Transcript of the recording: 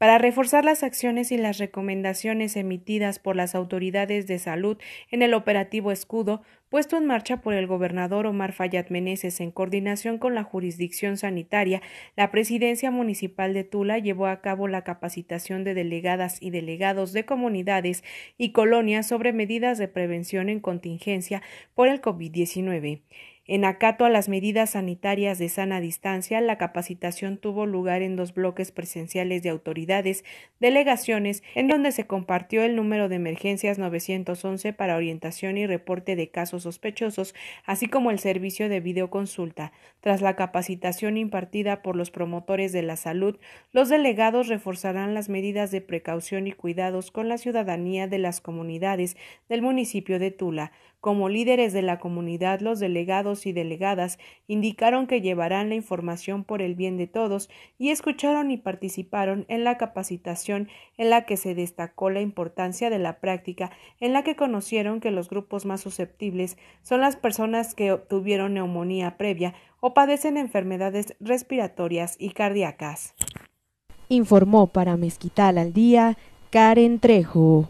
para reforzar las acciones y las recomendaciones emitidas por las autoridades de salud en el operativo Escudo, puesto en marcha por el gobernador Omar Fayad Meneses en coordinación con la jurisdicción sanitaria, la presidencia municipal de Tula llevó a cabo la capacitación de delegadas y delegados de comunidades y colonias sobre medidas de prevención en contingencia por el COVID-19. En acato a las medidas sanitarias de sana distancia, la capacitación tuvo lugar en dos bloques presenciales de autoridades, delegaciones, en donde se compartió el número de emergencias 911 para orientación y reporte de casos sospechosos, así como el servicio de videoconsulta. Tras la capacitación impartida por los promotores de la salud, los delegados reforzarán las medidas de precaución y cuidados con la ciudadanía de las comunidades del municipio de Tula. Como líderes de la comunidad, los delegados y delegadas indicaron que llevarán la información por el bien de todos y escucharon y participaron en la capacitación en la que se destacó la importancia de la práctica, en la que conocieron que los grupos más susceptibles son las personas que obtuvieron neumonía previa o padecen enfermedades respiratorias y cardíacas. Informó para Mezquital al Día Karen Trejo.